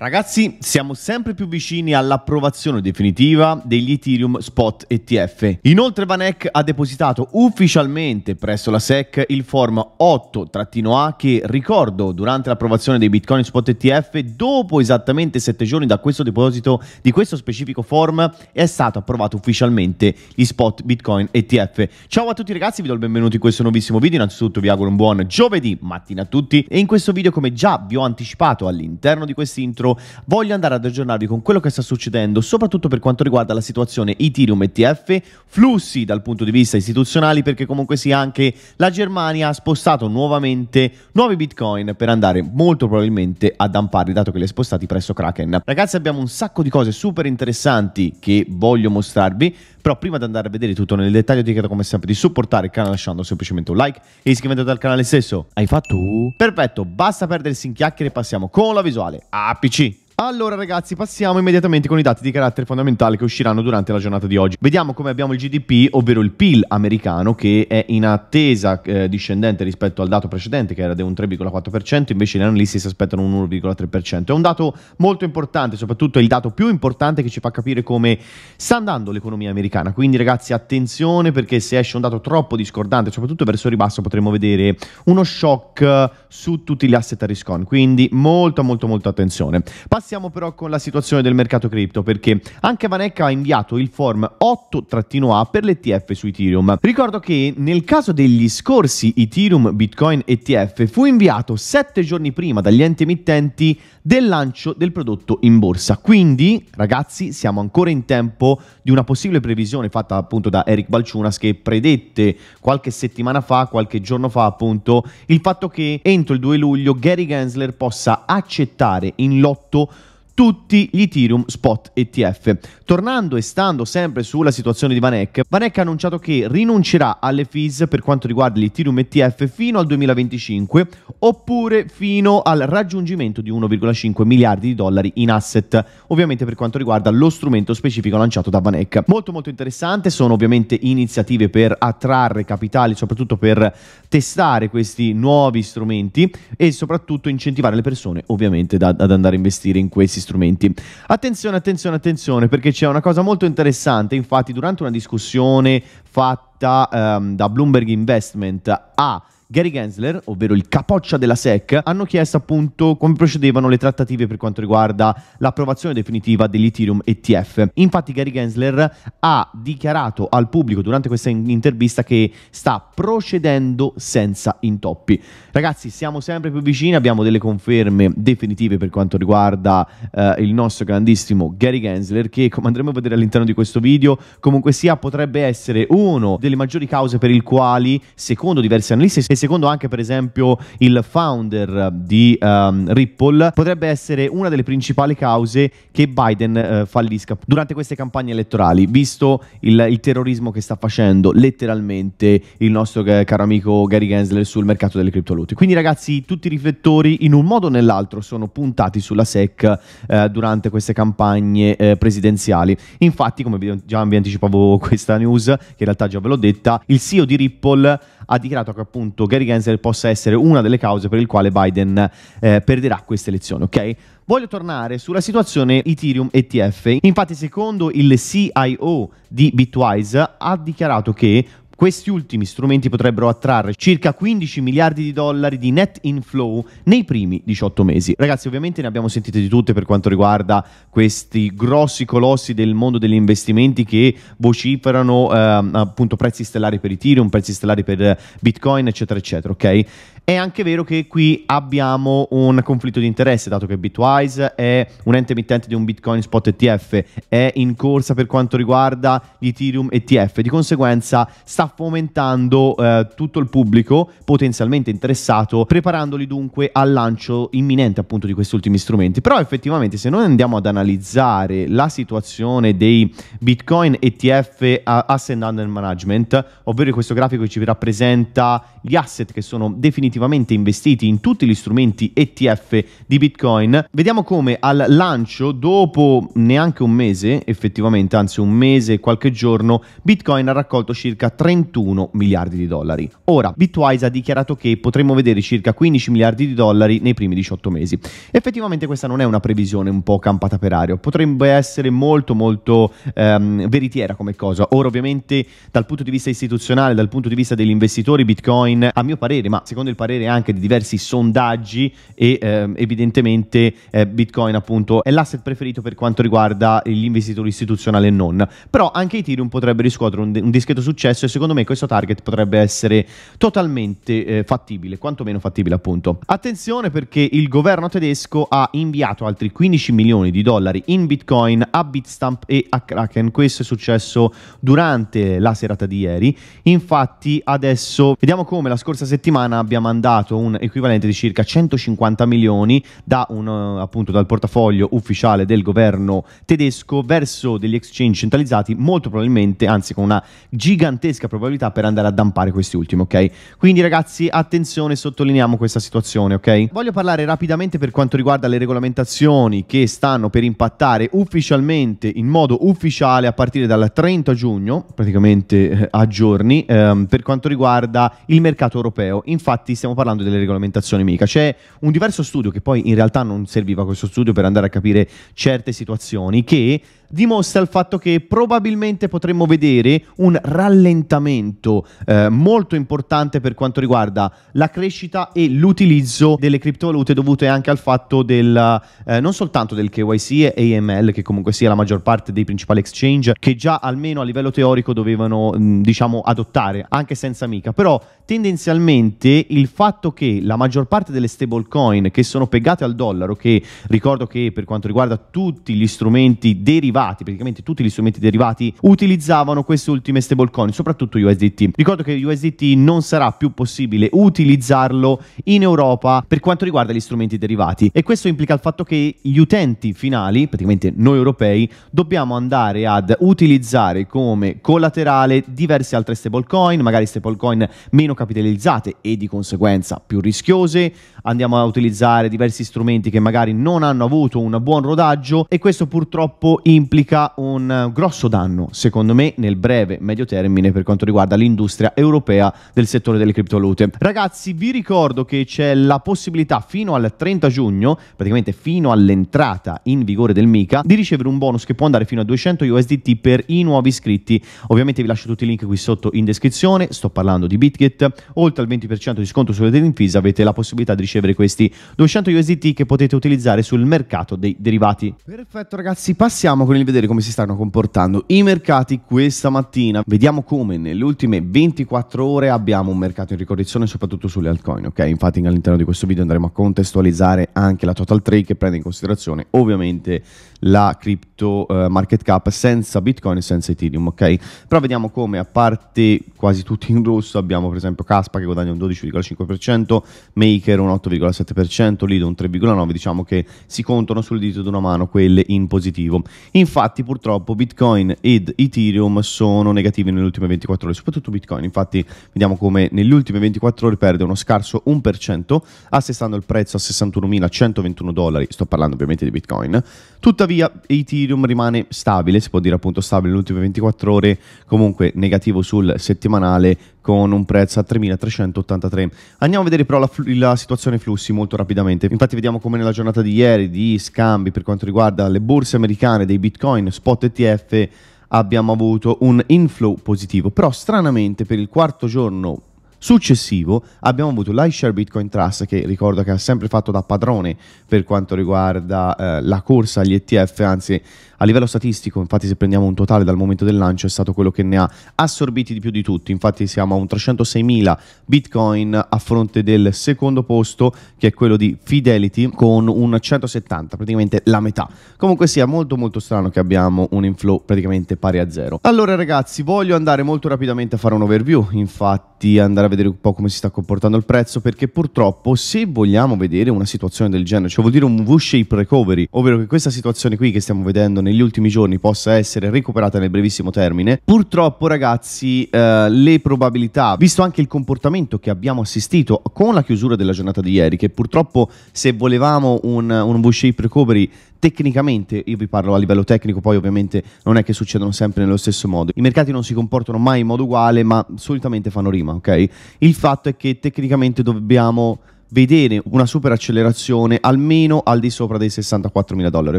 Ragazzi, siamo sempre più vicini all'approvazione definitiva degli Ethereum Spot ETF. Inoltre Vanek ha depositato ufficialmente presso la SEC il form 8-A che, ricordo, durante l'approvazione dei Bitcoin Spot ETF, dopo esattamente 7 giorni da questo deposito di questo specifico form, è stato approvato ufficialmente gli Spot Bitcoin ETF. Ciao a tutti ragazzi, vi do il benvenuto in questo nuovissimo video. Innanzitutto vi auguro un buon giovedì mattina a tutti e in questo video, come già vi ho anticipato all'interno di quest'intro, nostro. Voglio andare ad aggiornarvi con quello che sta succedendo, soprattutto per quanto riguarda la situazione Ethereum ETF, flussi dal punto di vista istituzionali, perché comunque sia anche la Germania ha spostato nuovamente nuovi bitcoin per andare molto probabilmente a damparli, dato che li ha spostati presso Kraken. Ragazzi, abbiamo un sacco di cose super interessanti che voglio mostrarvi. Però prima di andare a vedere tutto nel dettaglio ti chiedo come sempre di supportare il canale lasciando semplicemente un like e iscrivendoti al canale stesso. Hai fatto? Perfetto, basta perdersi in chiacchiere e passiamo con la visuale a PC. Allora ragazzi, passiamo immediatamente con i dati di carattere fondamentale che usciranno durante la giornata di oggi. Vediamo come abbiamo il GDP, ovvero il PIL americano, che è in attesa eh, discendente rispetto al dato precedente, che era di un 3,4%, invece gli analisti si aspettano un 1,3%. È un dato molto importante, soprattutto è il dato più importante che ci fa capire come sta andando l'economia americana. Quindi ragazzi, attenzione perché se esce un dato troppo discordante, soprattutto verso il ribasso, potremmo vedere uno shock su tutti gli asset a risk on. Quindi molta, molto, molto attenzione. Passiamo passiamo però con la situazione del mercato cripto, perché anche Vanek ha inviato il form 8-A per l'ETF su Ethereum. Ricordo che nel caso degli scorsi Ethereum Bitcoin ETF fu inviato 7 giorni prima dagli enti emittenti del lancio del prodotto in borsa. Quindi, ragazzi, siamo ancora in tempo di una possibile previsione fatta appunto da Eric Balciunas che predette qualche settimana fa, qualche giorno fa appunto, il fatto che entro il 2 luglio Gary Gensler possa accettare in lotto tutti gli Ethereum spot ETF. Tornando e stando sempre sulla situazione di Vanek, Vanek ha annunciato che rinuncerà alle fees per quanto riguarda gli Ethereum ETF fino al 2025 oppure fino al raggiungimento di 1,5 miliardi di dollari in asset, ovviamente per quanto riguarda lo strumento specifico lanciato da Vanek. Molto molto interessante, sono ovviamente iniziative per attrarre capitali, soprattutto per testare questi nuovi strumenti e soprattutto incentivare le persone ovviamente da, ad andare a investire in questi strumenti strumenti. Attenzione, attenzione, attenzione, perché c'è una cosa molto interessante. Infatti, durante una discussione fatta ehm, da Bloomberg Investment a Gary Gensler, ovvero il capoccia della SEC, hanno chiesto appunto come procedevano le trattative per quanto riguarda l'approvazione definitiva dell'Ethereum ETF. Infatti Gary Gensler ha dichiarato al pubblico durante questa intervista che sta procedendo senza intoppi. Ragazzi, siamo sempre più vicini, abbiamo delle conferme definitive per quanto riguarda eh, il nostro grandissimo Gary Gensler che come andremo a vedere all'interno di questo video, comunque sia potrebbe essere uno delle maggiori cause per il quali, secondo diversi analisti, secondo anche per esempio il founder di um, Ripple potrebbe essere una delle principali cause che Biden uh, fallisca durante queste campagne elettorali, visto il, il, terrorismo che sta facendo letteralmente il nostro eh, caro amico Gary Gensler sul mercato delle criptovalute. Quindi ragazzi, tutti i riflettori in un modo o nell'altro sono puntati sulla SEC uh, eh, durante queste campagne uh, presidenziali. Infatti, come già vi anticipavo questa news, che in realtà già ve l'ho detta, il CEO di Ripple ha dichiarato che appunto Gary Gensler possa essere una delle cause per il quale Biden eh, perderà queste elezioni, ok? Voglio tornare sulla situazione Ethereum ETF. Infatti, secondo il CIO di Bitwise, ha dichiarato che questi ultimi strumenti potrebbero attrarre circa 15 miliardi di dollari di net inflow nei primi 18 mesi. Ragazzi, ovviamente ne abbiamo sentite di tutte per quanto riguarda questi grossi colossi del mondo degli investimenti che vociferano eh, appunto prezzi stellari per Ethereum, prezzi stellari per Bitcoin, eccetera, eccetera, ok? È anche vero che qui abbiamo un conflitto di interesse, dato che Bitwise è un ente emittente di un Bitcoin spot ETF, è in corsa per quanto riguarda gli Ethereum ETF, di conseguenza sta fomentando eh, tutto il pubblico potenzialmente interessato, preparandoli dunque al lancio imminente appunto di questi ultimi strumenti. Però effettivamente se noi andiamo ad analizzare la situazione dei Bitcoin ETF Asset Under Management, ovvero questo grafico che ci rappresenta gli asset che sono definitivamente attivamente investiti in tutti gli strumenti ETF di Bitcoin, vediamo come al lancio, dopo neanche un mese, effettivamente, anzi un mese e qualche giorno, Bitcoin ha raccolto circa 31 miliardi di dollari. Ora, Bitwise ha dichiarato che potremmo vedere circa 15 miliardi di dollari nei primi 18 mesi. Effettivamente questa non è una previsione un po' campata per aria, potrebbe essere molto molto ehm, veritiera come cosa. Ora ovviamente dal punto di vista istituzionale, dal punto di vista degli investitori, Bitcoin, a mio parere, ma secondo il parere parere anche di diversi sondaggi e eh, evidentemente eh, Bitcoin appunto è l'asset preferito per quanto riguarda gli investitori istituzionali e non. Però anche Ethereum potrebbe riscuotere un, un discreto successo e secondo me questo target potrebbe essere totalmente eh, fattibile, quantomeno fattibile appunto. Attenzione perché il governo tedesco ha inviato altri 15 milioni di dollari in Bitcoin a Bitstamp e a Kraken. Questo è successo durante la serata di ieri. Infatti adesso vediamo come la scorsa settimana abbiamo mandato un equivalente di circa 150 milioni da un, eh, appunto, dal portafoglio ufficiale del governo tedesco verso degli exchange centralizzati, molto probabilmente, anzi con una gigantesca probabilità per andare a dampare questi ultimi, ok? Quindi ragazzi, attenzione, sottolineiamo questa situazione, ok? Voglio parlare rapidamente per quanto riguarda le regolamentazioni che stanno per impattare ufficialmente, in modo ufficiale, a partire dal 30 giugno, praticamente eh, a giorni, ehm, per quanto riguarda il mercato europeo. Infatti stiamo parlando delle regolamentazioni mica. C'è un diverso studio che poi in realtà non serviva questo studio per andare a capire certe situazioni che dimostra il fatto che probabilmente potremmo vedere un rallentamento eh, molto importante per quanto riguarda la crescita e l'utilizzo delle criptovalute dovute anche al fatto del eh, non soltanto del KYC e AML che comunque sia la maggior parte dei principali exchange che già almeno a livello teorico dovevano mh, mm, diciamo adottare anche senza mica però tendenzialmente il fatto che la maggior parte delle stablecoin che sono pegate al dollaro che ricordo che per quanto riguarda tutti gli strumenti derivati derivati, praticamente tutti gli strumenti derivati utilizzavano queste ultime stablecoin, soprattutto USDT. Ricordo che USDT non sarà più possibile utilizzarlo in Europa per quanto riguarda gli strumenti derivati e questo implica il fatto che gli utenti finali, praticamente noi europei, dobbiamo andare ad utilizzare come collaterale diverse altre stablecoin, magari stablecoin meno capitalizzate e di conseguenza più rischiose, andiamo a utilizzare diversi strumenti che magari non hanno avuto un buon rodaggio e questo purtroppo implica implica un eh, grosso danno, secondo me, nel breve medio termine per quanto riguarda l'industria europea del settore delle criptovalute. Ragazzi, vi ricordo che c'è la possibilità fino al 30 giugno, praticamente fino all'entrata in vigore del MICA, di ricevere un bonus che può andare fino a 200 USDT per i nuovi iscritti. Ovviamente vi lascio tutti i link qui sotto in descrizione, sto parlando di BitGet, oltre al 20% di sconto sulle derivate avete la possibilità di ricevere questi 200 USDT che potete utilizzare sul mercato dei derivati. Perfetto ragazzi, passiamo con il nel vedere come si stanno comportando i mercati questa mattina. Vediamo come nelle ultime 24 ore abbiamo un mercato in ricorrezione soprattutto sulle altcoin, ok? Infatti all'interno di questo video andremo a contestualizzare anche la total trade che prende in considerazione ovviamente la crypto uh, market cap senza Bitcoin e senza Ethereum, ok? Però vediamo come a parte quasi tutti in rosso abbiamo per esempio Caspa che guadagna un 12,5%, Maker un 8,7%, Lido un 3,9%, diciamo che si contano sul dito di una mano quelle in positivo. In Infatti, purtroppo, Bitcoin ed Ethereum sono negativi nelle ultime 24 ore, soprattutto Bitcoin. Infatti, vediamo come negli ultimi 24 ore perde uno scarso 1%, assestando il prezzo a 61.121 dollari. Sto parlando ovviamente di Bitcoin. Tuttavia, Ethereum rimane stabile, si può dire appunto stabile nelle ultime 24 ore, comunque negativo sul settimanale con un prezzo a 3.383. Andiamo a vedere però la, la, situazione flussi molto rapidamente. Infatti vediamo come nella giornata di ieri di scambi per quanto riguarda le borse americane dei Bitcoin, spot ETF abbiamo avuto un inflow positivo, però stranamente per il quarto giorno successivo abbiamo avuto l'iShare Bitcoin Trust che ricordo che ha sempre fatto da padrone per quanto riguarda eh, la corsa agli ETF, anzi a livello statistico, infatti, se prendiamo un totale dal momento del lancio, è stato quello che ne ha assorbiti di più di tutti. Infatti, siamo a un 306.000 bitcoin a fronte del secondo posto, che è quello di Fidelity, con un 170, praticamente la metà. Comunque sia molto molto strano che abbiamo un inflow praticamente pari a zero. Allora, ragazzi, voglio andare molto rapidamente a fare un overview. Infatti, andare a vedere un po' come si sta comportando il prezzo, perché purtroppo, se vogliamo vedere una situazione del genere, cioè vuol dire un V-shape recovery, ovvero che questa situazione qui che stiamo vedendo negli ultimi giorni possa essere recuperata nel brevissimo termine. Purtroppo ragazzi eh, le probabilità, visto anche il comportamento che abbiamo assistito con la chiusura della giornata di ieri, che purtroppo se volevamo un, un V-shape recovery tecnicamente, io vi parlo a livello tecnico, poi ovviamente non è che succedono sempre nello stesso modo, i mercati non si comportano mai in modo uguale, ma solitamente fanno rima, ok? Il fatto è che tecnicamente dobbiamo vedere una super accelerazione almeno al di sopra dei 64 mila dollari,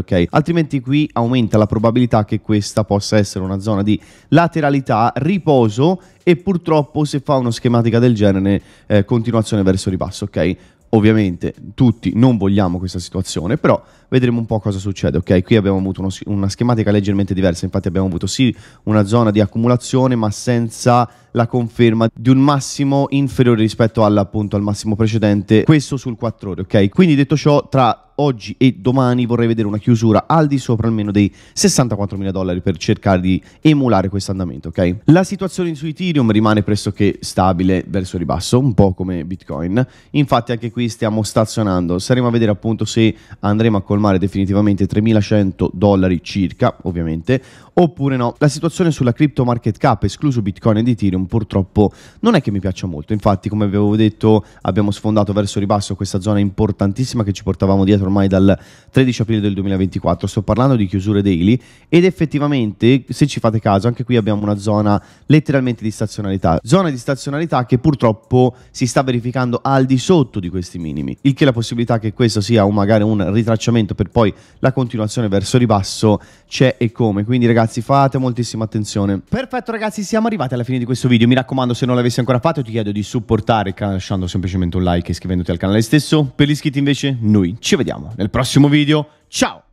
ok? Altrimenti qui aumenta la probabilità che questa possa essere una zona di lateralità, riposo e purtroppo se fa una schematica del genere eh, continuazione verso ribasso, ok? Ovviamente tutti non vogliamo questa situazione, però vedremo un po' cosa succede. Ok, qui abbiamo avuto uno, una schematica leggermente diversa. Infatti, abbiamo avuto sì una zona di accumulazione, ma senza la conferma di un massimo inferiore rispetto appunto, al massimo precedente. Questo sul 4 ore, ok? Quindi detto ciò, tra oggi e domani vorrei vedere una chiusura al di sopra almeno dei 64 mila dollari per cercare di emulare questo andamento, ok? La situazione su Ethereum rimane pressoché stabile verso il ribasso, un po' come Bitcoin. Infatti anche qui stiamo stazionando. Saremo a vedere appunto se andremo a colmare colmare definitivamente 3.100 dollari circa, ovviamente, oppure no. La situazione sulla crypto market cap, escluso Bitcoin ed Ethereum, purtroppo non è che mi piaccia molto. Infatti, come avevo detto, abbiamo sfondato verso ribasso questa zona importantissima che ci portavamo dietro ormai dal 13 aprile del 2024. Sto parlando di chiusure daily ed effettivamente, se ci fate caso, anche qui abbiamo una zona letteralmente di stazionalità. Zona di stazionalità che purtroppo si sta verificando al di sotto di questi minimi, il che la possibilità che questo sia un, magari un ritracciamento approfondimento per poi la continuazione verso il ribasso c'è e come. Quindi ragazzi fate moltissima attenzione. Perfetto ragazzi, siamo arrivati alla fine di questo video. Mi raccomando, se non l'avessi ancora fatto ti chiedo di supportare il canale lasciando semplicemente un like e iscrivendoti al canale stesso. Per gli iscritti invece noi ci vediamo nel prossimo video. Ciao!